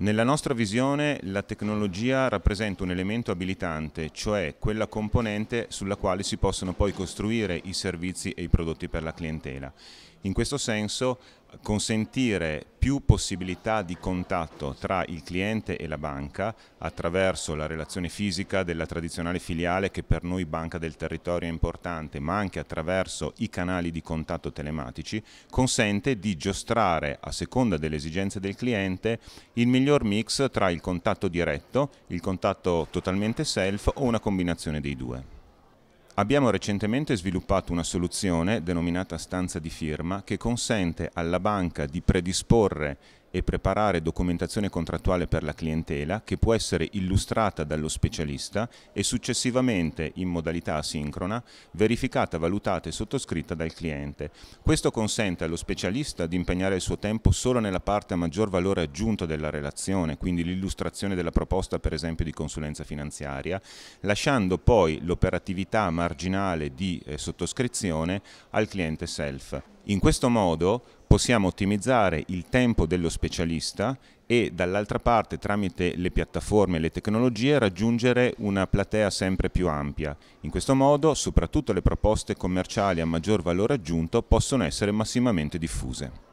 Nella nostra visione la tecnologia rappresenta un elemento abilitante, cioè quella componente sulla quale si possono poi costruire i servizi e i prodotti per la clientela. In questo senso consentire più possibilità di contatto tra il cliente e la banca attraverso la relazione fisica della tradizionale filiale che per noi banca del territorio è importante, ma anche attraverso i canali di contatto telematici, consente di giostrare a seconda delle esigenze del cliente il miglior mix tra il contatto diretto, il contatto totalmente self o una combinazione dei due. Abbiamo recentemente sviluppato una soluzione denominata stanza di firma che consente alla banca di predisporre e preparare documentazione contrattuale per la clientela che può essere illustrata dallo specialista e successivamente, in modalità asincrona, verificata, valutata e sottoscritta dal cliente. Questo consente allo specialista di impegnare il suo tempo solo nella parte a maggior valore aggiunto della relazione, quindi l'illustrazione della proposta per esempio di consulenza finanziaria, lasciando poi l'operatività marginale di eh, sottoscrizione al cliente self. In questo modo possiamo ottimizzare il tempo dello specialista e dall'altra parte tramite le piattaforme e le tecnologie raggiungere una platea sempre più ampia. In questo modo soprattutto le proposte commerciali a maggior valore aggiunto possono essere massimamente diffuse.